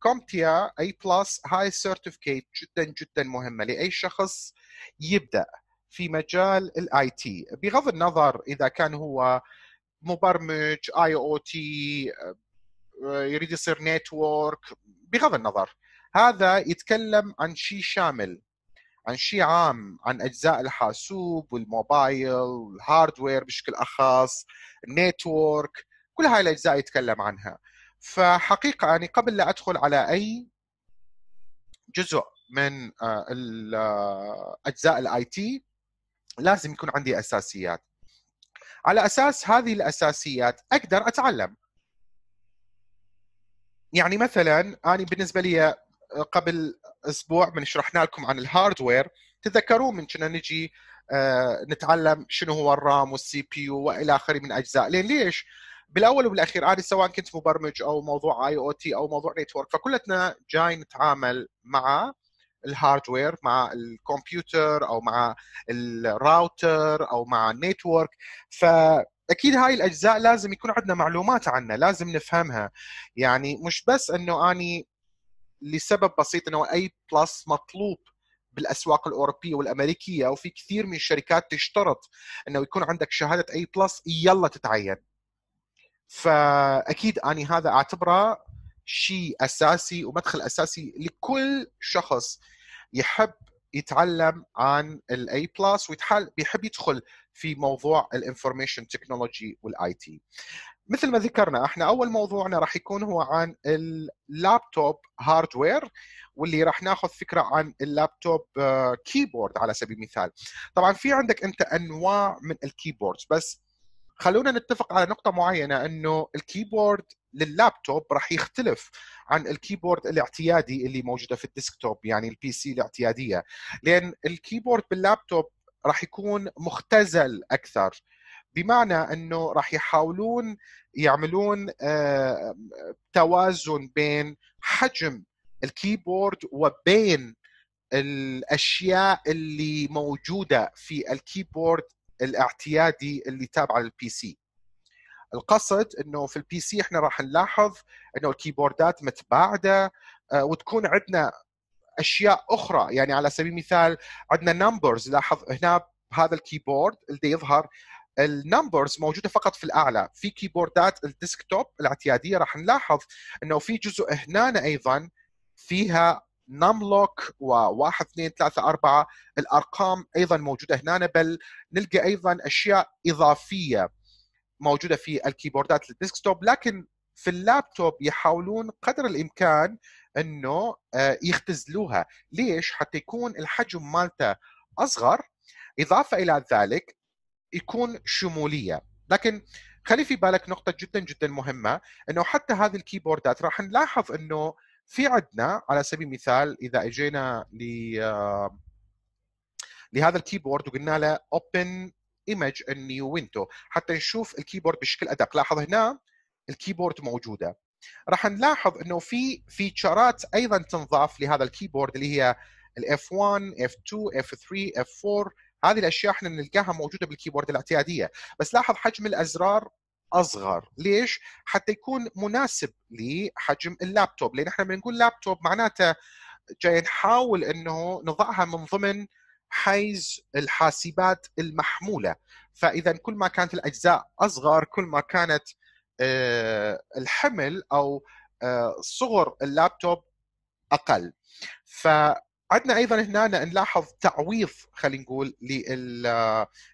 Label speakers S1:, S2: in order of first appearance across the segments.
S1: كومتيا اي بلس هاي سيرتيفيكيت جدا جدا مهمه لاي شخص يبدا في مجال الاي تي بغض النظر اذا كان هو مبرمج اي او تي يريد يصير نتورك بغض النظر هذا يتكلم عن شيء شامل عن شيء عام عن اجزاء الحاسوب والموبايل والهاردوير بشكل اخص النتورك كل هاي الاجزاء يتكلم عنها فحقيقة يعني قبل لا أدخل على أي جزء من آه، آه، أجزاء الاي تي لازم يكون عندي أساسيات على أساس هذه الأساسيات أقدر أتعلم يعني مثلا أنا بالنسبة لي آه، قبل أسبوع من شرحنا لكم عن الهاردوير تذكرون من كنا نجي نتعلم شنو هو الرام والسي بي يو والى اخره من اجزاء لين ليش بالاول وبالاخير عادي آه، سواء كنت مبرمج او موضوع اي او تي او موضوع نتورك فكلتنا جاي نتعامل مع الهاردوير مع الكمبيوتر او مع الراوتر او مع النيتورك ف اكيد هاي الاجزاء لازم يكون عندنا معلومات عنها لازم نفهمها يعني مش بس انه اني لسبب بسيط انه اي بلس مطلوب بالاسواق الاوروبيه والامريكيه وفي كثير من الشركات تشترط انه يكون عندك شهاده اي بلس يلا تتعين فاكيد اني هذا اعتبره شيء اساسي ومدخل اساسي لكل شخص يحب يتعلم عن الاي بلس ويحب يدخل في موضوع الانفورميشن تكنولوجي والاي تي مثل ما ذكرنا احنا اول موضوعنا راح يكون هو عن اللابتوب هاردوير واللي راح ناخذ فكره عن اللابتوب آه، كيبورد على سبيل المثال طبعا في عندك انت انواع من الكيبوردز بس خلونا نتفق على نقطة معينة انه الكيبورد لللابتوب راح يختلف عن الكيبورد الاعتيادي اللي موجودة في الديسكتوب يعني البي سي الاعتيادية لان الكيبورد باللابتوب راح يكون مختزل اكثر بمعنى انه راح يحاولون يعملون آه، توازن بين حجم الكيبورد وبين الاشياء اللي موجوده في الكيبورد الاعتيادي اللي تابع للبي سي القصد انه في البي سي احنا راح نلاحظ انه الكيبوردات متباعده آه، وتكون عندنا اشياء اخرى يعني على سبيل المثال عندنا نمبرز لاحظ هنا بهذا الكيبورد اللي يظهر النمبرز موجوده فقط في الاعلى في كيبوردات الديسكتوب الاعتياديه راح نلاحظ انه في جزء هنا ايضا فيها ناملوك و1 2 3 4 الارقام ايضا موجوده هنا بل نلقى ايضا اشياء اضافيه موجوده في الكيبوردات للديسكتوب لكن في اللابتوب يحاولون قدر الامكان انه آه، يختزلوها ليش حتى يكون الحجم مالته اصغر اضافه الى ذلك يكون شموليه لكن خلي في بالك نقطه جدا جدا مهمه انه حتى هذه الكيبوردات راح نلاحظ انه في عندنا على سبيل المثال اذا اجينا ل آه، لهذا الكيبورد وقلنا له open image in new window حتى نشوف الكيبورد بشكل ادق لاحظ هنا الكيبورد موجوده راح نلاحظ انه في فيتشرات ايضا تنضاف لهذا الكيبورد اللي هي الاف F1 F2 F3 F4 هذه الاشياء احنا نلقاها موجوده بالكيبورد الاعتياديه بس لاحظ حجم الازرار اصغر ليش حتى يكون مناسب لحجم اللابتوب لان احنا بنقول لابتوب معناته جاي نحاول انه نضعها من ضمن حيز الحاسبات المحموله فاذا كل ما كانت الاجزاء اصغر كل ما كانت آه، الحمل او آه، صغر اللابتوب اقل فعندنا ايضا هنا نلاحظ تعويض خلينا نقول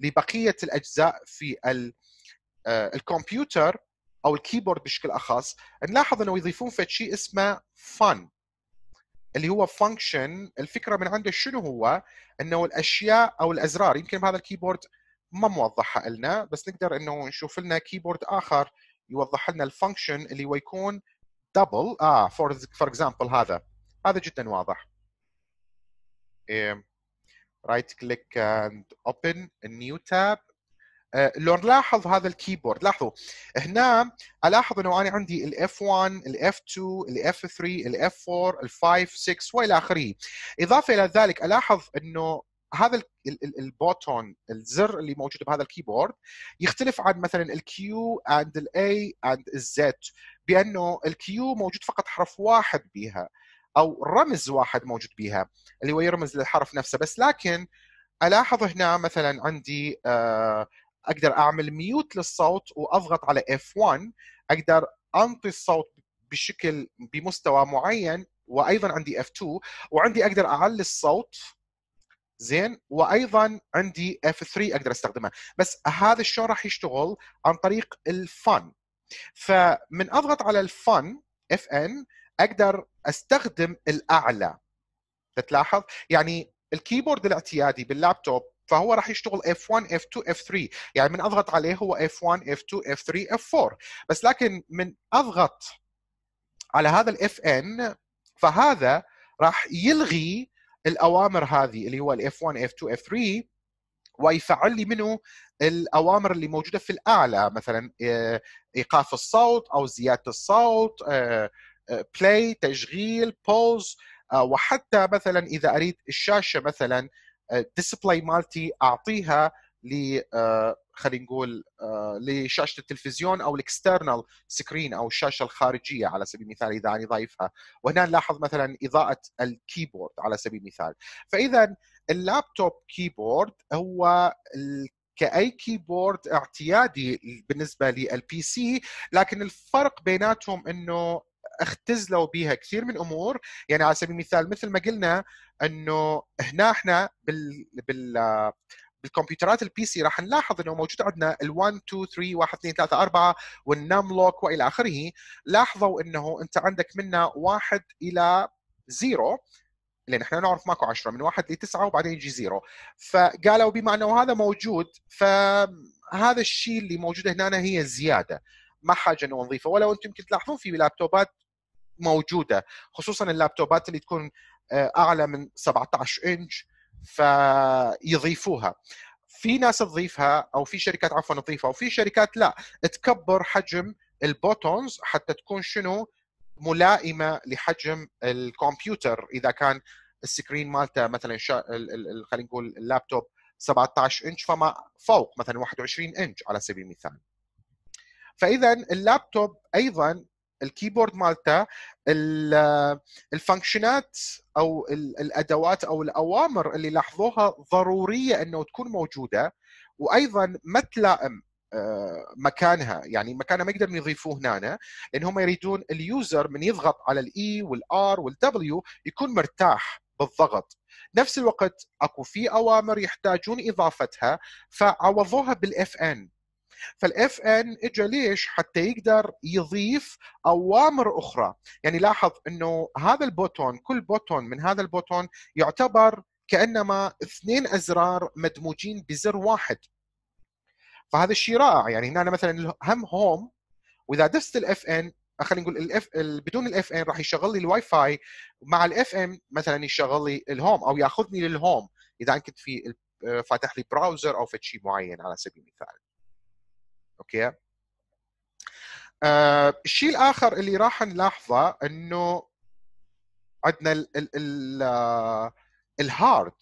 S1: لبقيه الاجزاء في آه، الكمبيوتر او الكيبورد بشكل اخص نلاحظ انه يضيفون فد شيء اسمه فن اللي هو فانكشن الفكره من عنده شنو هو انه الاشياء او الازرار يمكن بهذا الكيبورد ما موضحها لنا بس نقدر انه نشوف لنا كيبورد اخر يوضح لنا الفانكشن اللي هو يكون دبل اه فور فور اكزامبل هذا هذا جدا واضح رايت كليك اند اوبن نيو تاب آه، لو نلاحظ هذا الكيبورد لاحظوا هنا الاحظ انه انا عندي الاف 1 الاف 2 الاف 3 الاف 4 الفايف 6 والى اخره اضافه الى ذلك الاحظ انه هذا البوتون الزر اللي موجود بهذا الكيبورد يختلف عن مثلا الكيو اند الاي اند الزد بانه الكيو موجود فقط حرف واحد بها او رمز واحد موجود بها اللي هو يرمز للحرف نفسه بس لكن الاحظ هنا مثلا عندي آه اقدر اعمل ميوت للصوت واضغط على F1 اقدر انطي الصوت بشكل بمستوى معين وايضا عندي F2 وعندي اقدر اعلي الصوت زين وايضا عندي F3 اقدر استخدمها بس هذا شلون راح يشتغل عن طريق الفن فمن اضغط على الفن Fn اقدر استخدم الاعلى تتلاحظ يعني الكيبورد الاعتيادي باللابتوب فهو راح يشتغل F1 F2 F3 يعني من اضغط عليه هو F1 F2 F3 F4 بس لكن من اضغط على هذا الاف ان فهذا راح يلغي الاوامر هذه اللي هو الاف 1 اف 2 اف 3 ويفعل لي منه الاوامر اللي موجوده في الاعلى مثلا آه، ايقاف الصوت او زياده الصوت بلاي آه، آه، تشغيل بوز وحتى مثلا اذا اريد الشاشه مثلا الديسبلاي آه، مالتي اعطيها ل آه، خلينا نقول آه، لشاشه التلفزيون او الاكسترنال سكرين او الشاشه الخارجيه على سبيل المثال اذا انا ضايفها وهنا نلاحظ مثلا اضاءه الكيبورد على سبيل المثال فاذا اللابتوب كيبورد هو كاي كيبورد اعتيادي بالنسبه للبي سي لكن الفرق بيناتهم انه اختزلوا بها كثير من امور يعني على سبيل المثال مثل ما قلنا انه هنا احنا بال بال بالكمبيوترات البي سي راح نلاحظ انه موجود عندنا ال1 2 3 1 2 3 4 والنام لوك والى اخره لاحظوا انه انت عندك منا 1 الى 0 لان احنا نعرف ماكو 10 من 1 ل 9 وبعدين يجي 0 فقالوا بما انه هذا موجود فهذا الشيء اللي موجود هنا هي زياده ما حاجه انه نضيفه ولو انتم يمكن تلاحظون في لابتوبات موجوده خصوصا اللابتوبات اللي تكون آه، اعلى من 17 انش فيضيفوها في ناس تضيفها او في شركات عفوا تضيفها وفي شركات لا تكبر حجم البوتونز حتى تكون شنو ملائمه لحجم الكمبيوتر اذا كان السكرين مالته مثلا شا... خلينا نقول اللابتوب 17 انش فما فوق مثلا 21 انش على سبيل المثال فاذا اللابتوب ايضا الكيبورد مالته الفانكشنات او الادوات او الاوامر اللي لاحظوها ضروريه انه تكون موجوده وايضا ما تلائم آه، مكانها يعني مكانها ما يقدرون يضيفوه هنا لان هم يريدون اليوزر من يضغط على الاي e والار والدبليو يكون مرتاح بالضغط نفس الوقت اكو في اوامر يحتاجون اضافتها فعوضوها بالاف ان فالاف ان اجى ليش حتى يقدر يضيف اوامر اخرى يعني لاحظ انه هذا البوتون كل بوتون من هذا البوتون يعتبر كانما اثنين ازرار مدموجين بزر واحد فهذا الشيء رائع يعني هنا أنا مثلا هم هوم واذا دست الاف ان خلينا نقول الاف بدون الاف ان راح يشغل لي الواي فاي مع الاف ام مثلا يشغل لي الهوم او ياخذني للهوم اذا كنت في آه، فاتح لي براوزر او في شيء معين على سبيل المثال اوكي آه، الشيء الاخر اللي راح نلاحظه انه عندنا ال ال ال آه، الهارد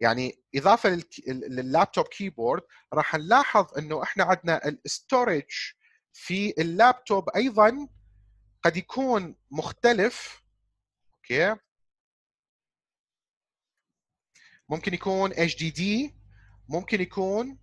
S1: يعني اضافه لللابتوب كيبورد راح نلاحظ انه احنا عندنا الاستورج في اللابتوب ايضا قد يكون مختلف اوكي ممكن يكون اتش دي دي ممكن يكون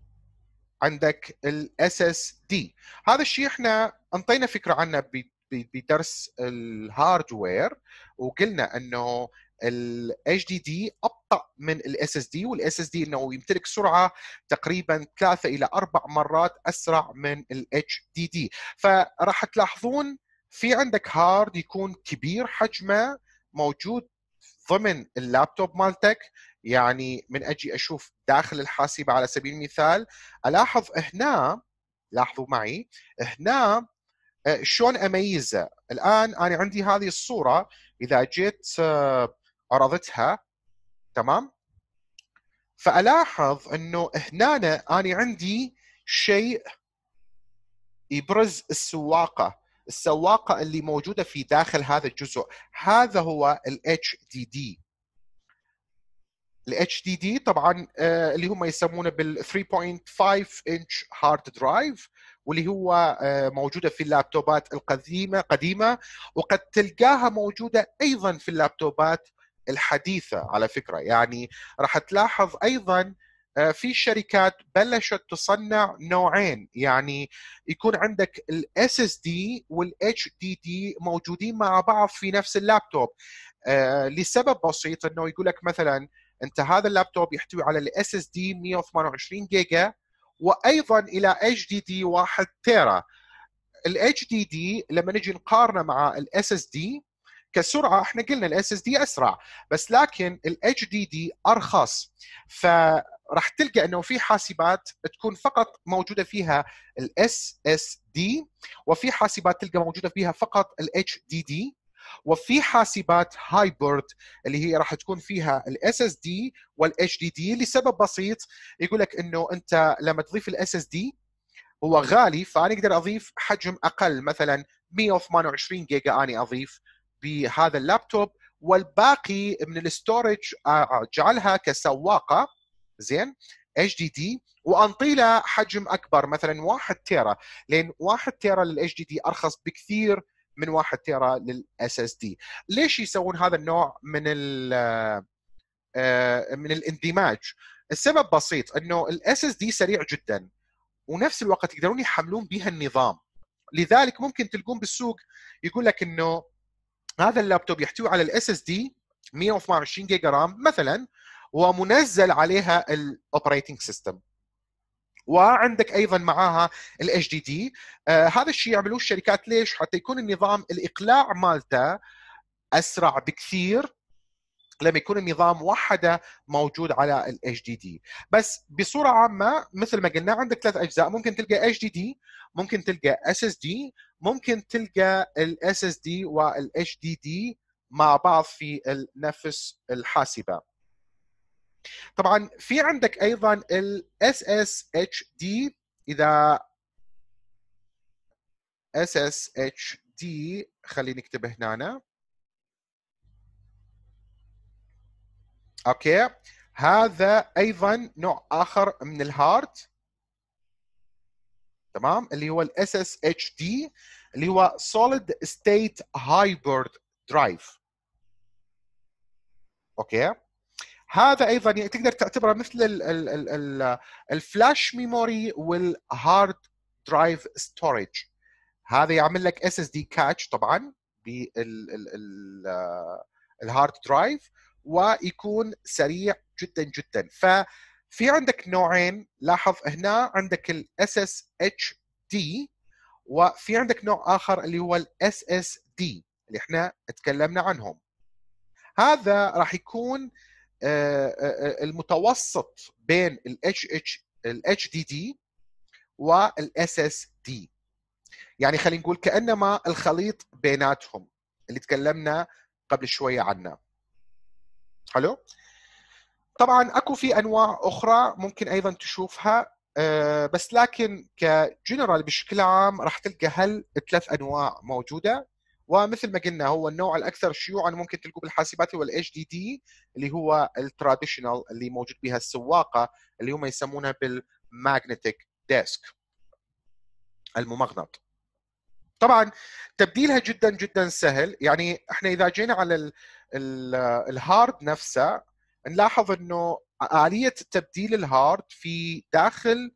S1: عندك الاس اس دي هذا الشيء احنا انطينا فكره عنه بدرس الهاردوير وقلنا انه الاتش دي دي ابطا من الاس اس دي والاس اس دي انه يمتلك سرعه تقريبا ثلاثة الى اربع مرات اسرع من الاتش دي دي فراح تلاحظون في عندك هارد يكون كبير حجمه موجود ضمن اللابتوب مالتك يعني من اجي اشوف داخل الحاسبه على سبيل المثال الاحظ هنا لاحظوا معي هنا آه، شلون اميزه الان انا عندي هذه الصوره اذا جيت عرضتها آه، تمام فالاحظ انه هنا انا عندي شيء يبرز السواقه السواقه اللي موجوده في داخل هذا الجزء هذا هو ال HDD الاتش دي دي طبعا آه، اللي هم يسمونه بال 3.5 انش هارد درايف واللي هو آه، موجوده في اللابتوبات القديمه قديمه وقد تلقاها موجوده ايضا في اللابتوبات الحديثه على فكره يعني راح تلاحظ ايضا آه، في شركات بلشت تصنع نوعين يعني يكون عندك الاس اس دي والاتش دي دي موجودين مع بعض في نفس اللابتوب لسبب بسيط انه يقول لك مثلا انت هذا اللابتوب يحتوي على الاس اس دي 128 جيجا وايضا الى اتش دي دي 1 تيرا الاتش دي دي لما نجي نقارنه مع الاس اس دي كسرعه احنا قلنا الاس اس دي اسرع بس لكن الاتش دي دي ارخص ف راح تلقى انه في حاسبات تكون فقط موجوده فيها الاس اس دي وفي حاسبات تلقى موجوده فيها فقط الاتش دي دي وفي حاسبات هايبرد اللي هي راح تكون فيها الاس اس دي والاتش دي دي لسبب بسيط يقول لك انه انت لما تضيف الاس اس دي هو غالي فانا اقدر اضيف حجم اقل مثلا 128 جيجا اني اضيف بهذا اللابتوب والباقي من الستورج اجعلها آه، آه، كسواقه زين اتش دي دي وانطي له حجم اكبر مثلا 1 تيرا لان 1 تيرا للاتش دي دي ارخص بكثير من 1 تيرا للاس اس دي ليش يسوون هذا النوع من ال آه، من الاندماج السبب بسيط انه الاس اس دي سريع جدا ونفس الوقت يقدرون يحملون بها النظام لذلك ممكن تلقون بالسوق يقول لك انه هذا اللابتوب يحتوي على الاس اس دي 128 جيجا رام مثلا ومنزل عليها الاوبريتنج سيستم وعندك ايضا معاها الاتش آه، دي دي هذا الشيء يعملوه الشركات ليش حتى يكون النظام الاقلاع مالته اسرع بكثير لما يكون النظام وحده موجود على الاتش دي دي بس بصوره عامه مثل ما قلنا عندك ثلاث اجزاء ممكن تلقى اتش دي دي ممكن تلقى اس اس دي ممكن تلقى الاس اس دي والاتش دي دي مع بعض في نفس الحاسبه طبعا في عندك ايضا الاس اس اتش دي اذا اس اس اتش دي خليني نكتبه هنا أنا. اوكي هذا ايضا نوع اخر من الهارت تمام اللي هو الاس اس اتش دي اللي هو سوليد ستيت هايبرد درايف اوكي هذا ايضا تقدر تعتبره مثل الفلاش ميموري والهارد درايف ستورج هذا يعمل لك اس اس دي كاتش طبعا بالهارد درايف ويكون سريع جدا جدا ففي عندك نوعين لاحظ هنا عندك الاس اس اتش دي وفي عندك نوع اخر اللي هو الاس اس دي اللي احنا تكلمنا عنهم هذا راح يكون آه، آه، آه، المتوسط بين ال دي ال والاس وال دي يعني خلينا نقول كانما الخليط بيناتهم اللي تكلمنا قبل شويه عنه حلو طبعا اكو في انواع اخرى ممكن ايضا تشوفها بس لكن كجنرال بشكل عام راح تلقى هالثلاث انواع موجوده ومثل ما قلنا هو النوع الاكثر شيوعا ممكن تلقوه بالحاسبات هو الاتش دي دي اللي هو التراديشنال اللي موجود بها السواقه اللي هم يسمونها بالماجنتيك ديسك الممغنط طبعا تبديلها جدا جدا سهل يعني احنا اذا جينا على الهارد نفسه نلاحظ انه اليه تبديل الهارد في داخل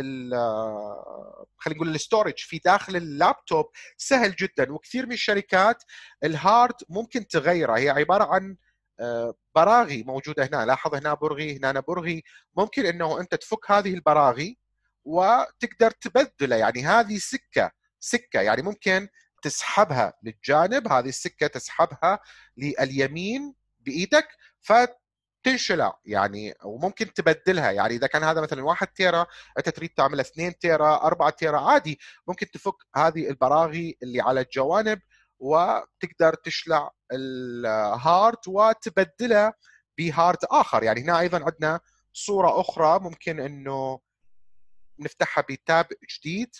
S1: خلينا نقول الستورج في داخل اللابتوب سهل جدا وكثير من الشركات الهارد ممكن تغيره هي عباره عن آه، براغي موجوده هنا لاحظ هنا برغي هنا برغي ممكن انه انت تفك هذه البراغي وتقدر تبدله يعني هذه سكه سكه يعني ممكن تسحبها للجانب هذه السكه تسحبها لليمين بايدك فت تنشلها يعني وممكن تبدلها يعني اذا كان هذا مثلا 1 تيرا انت تريد تعمل 2 تيرا 4 تيرا عادي ممكن تفك هذه البراغي اللي على الجوانب وتقدر تشلع الهارت وتبدلها بهارت اخر يعني هنا ايضا عندنا صوره اخرى ممكن انه نفتحها بتاب جديد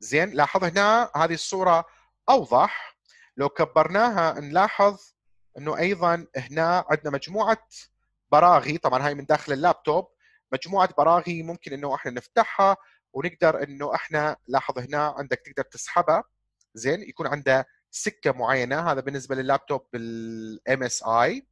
S1: زين لاحظ هنا هذه الصوره اوضح لو كبرناها نلاحظ انه ايضا هنا عندنا مجموعه براغي طبعا هاي من داخل اللابتوب مجموعه براغي ممكن انه احنا نفتحها ونقدر انه احنا لاحظ هنا عندك تقدر تسحبها زين يكون عندها سكه معينه هذا بالنسبه لللابتوب بالام اس اي